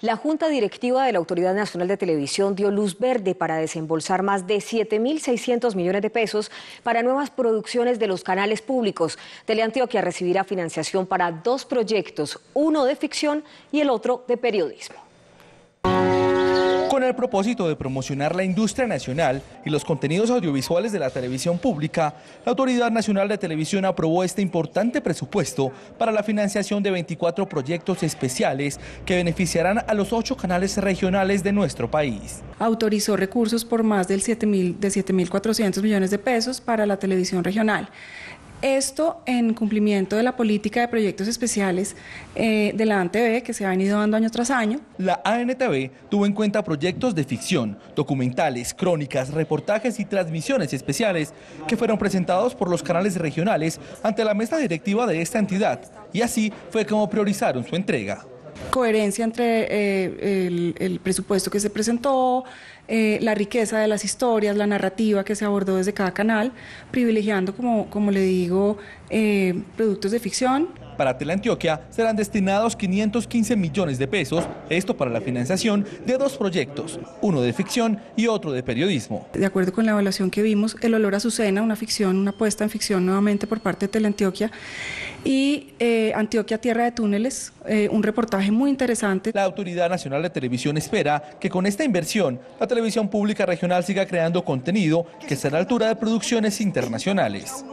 La Junta Directiva de la Autoridad Nacional de Televisión dio luz verde para desembolsar más de 7.600 millones de pesos para nuevas producciones de los canales públicos. Teleantioquia recibirá financiación para dos proyectos, uno de ficción y el otro de periodismo con el propósito de promocionar la industria nacional y los contenidos audiovisuales de la televisión pública, la Autoridad Nacional de Televisión aprobó este importante presupuesto para la financiación de 24 proyectos especiales que beneficiarán a los ocho canales regionales de nuestro país. Autorizó recursos por más del 7 de 7.400 millones de pesos para la televisión regional. Esto en cumplimiento de la política de proyectos especiales eh, de la ANTV que se ha venido dando año tras año. La ANTV tuvo en cuenta proyectos de ficción, documentales, crónicas, reportajes y transmisiones especiales que fueron presentados por los canales regionales ante la mesa directiva de esta entidad y así fue como priorizaron su entrega coherencia entre eh, el, presupuesto que se presentó, eh, la riqueza de las historias, la narrativa que se abordó desde cada canal, privilegiando, como, como le digo, eh, productos de ficción, para Teleantioquia serán destinados 515 millones de pesos, esto para la financiación de dos proyectos, uno de ficción y otro de periodismo. De acuerdo con la evaluación que vimos, El olor a su Cena, una ficción, una apuesta en ficción nuevamente por parte de Teleantioquia, y eh, Antioquia Tierra de Túneles, eh, un reportaje muy interesante. La Autoridad Nacional de Televisión espera que con esta inversión la televisión pública regional siga creando contenido que esté a la altura de producciones internacionales.